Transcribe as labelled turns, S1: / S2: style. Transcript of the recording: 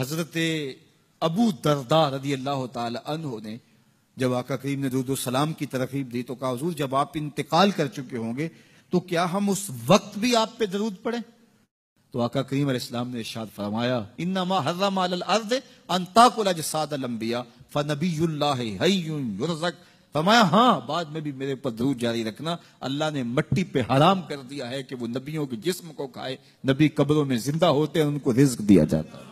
S1: हजरत अबू दरदा रदी अल्लाह तह ने जब आका करीम ने सलाम की तरकीब दी तो कहा हजूर जब आप इंतकाल कर चुके होंगे तो क्या हम उस वक्त भी आप पे दरूद पड़े तो आका करीम इस्लाम ने इर्शाद फरमाया फरमाया हाँ बाद में भी मेरे ऊपर दरूद जारी रखना अल्लाह ने मट्टी पे हराम कर दिया है कि वो नबियों के जिस्म को खाए नबी कब्रों में जिंदा होते हैं उनको रिस्क
S2: दिया जाता है